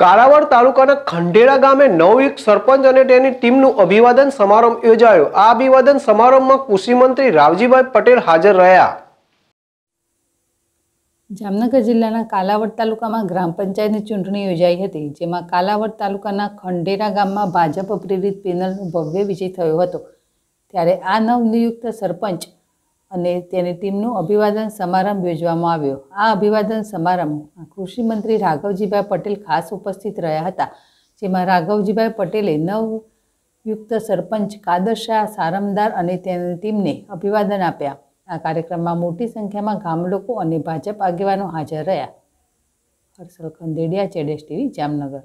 કાલાવડ તાલુકાના ખંડેરા ગામે નવ એક સરપંચ અને તેની ટીમનું અભિવાદન સમારંભ યોજાયો આ અભિવાદન સમારંભમાં કૃષિ મંત્રી રાવજીભાઈ પટેલ હાજર રહ્યા જામનગર જિલ્લાના કાલાવડ તાલુકામાં ગ્રામ પંચાયતની ચૂંટણી યોજાઈ હતી જેમાં કાલાવડ તાલુકાના ખંડેરા ગામમાં ભાજપ પ્રેરિત પેનલનો ભવ્ય વિજય થયો હતો ત્યારે આ નવનિયુક્ત સરપંચ અને તેની ટીમનું અભિવાદન સમારંભ યોજવામાં આવ્યો આ અભિવાદન સમારંભ કૃષિમંત્રી રાઘવજીભાઈ પટેલ ખાસ ઉપસ્થિત રહ્યા હતા જેમાં રાઘવજીભાઈ પટેલે નવયુક્ત સરપંચ કાદર શાહ સારમદાર અને તેની ટીમને અભિવાદન આપ્યા આ કાર્યક્રમમાં મોટી સંખ્યામાં ગામ લોકો અને ભાજપ આગેવાનો હાજર રહ્યા હર્ષલ ખંદેડિયા ચેડેશ ટીવી જામનગર